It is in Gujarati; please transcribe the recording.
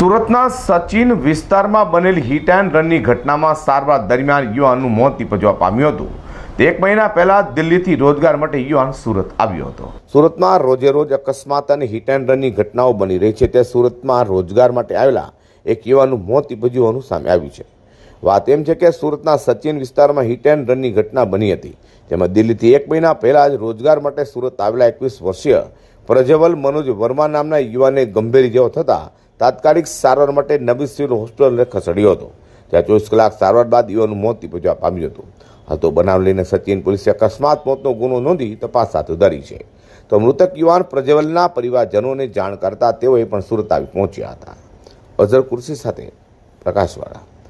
સુરતના સચિન વિસ્તારમાં બનેલી હિટ એન્ડ રનની ઘટનામાં સારવાર દરમિયાન યુવાનનું મોત નિપજવા પામ્યું હતું તે એક મહિના પહેલા દિલ્હીથી રોજગાર માટે યુવાન સુરત આવ્યો હતો સુરતમાં રોજે રોજ અકસ્માત અને હિટ એન્ડ રનની ઘટનાઓ બની રહી છે તે સુરતમાં રોજગાર માટે આવેલા એક યુવાનનું મોત નિપજ્યું હોવાનું સામે આવ્યું છે વાત એમ છે કે સુરતના સચિન વિસ્તારમાં હિટ એન્ડ રનની ઘટના બની હતી જેમાં દિલ્હીથી એક મહિના પહેલાં જ રોજગાર માટે સુરત આવેલા એકવીસ વર્ષીય પ્રજવલ મનોજ વર્મા નામના યુવાને ગંભીર ઇજાઓ થતા તાત્કાલિક સારવાર માટે નબી સિવિલ હોસ્પિટલને ખસેડ્યો હતો ત્યાં ચોવીસ કલાક સારવાર બાદ યુવાનું મોત નીપજવા પામ્યું હતું હતો તો બનાવ લઈને સચિન પોલીસે અકસ્માત મોતનો ગુનો નોંધી તપાસ હાથ ધરી છે તો મૃતક યુવાન પ્રજવલના પરિવારજનોને જાણ કરતા તેઓએ પણ સુરત આવી પહોંચ્યા હતા અઝર કુર્સી સાથે પ્રકાશવાળા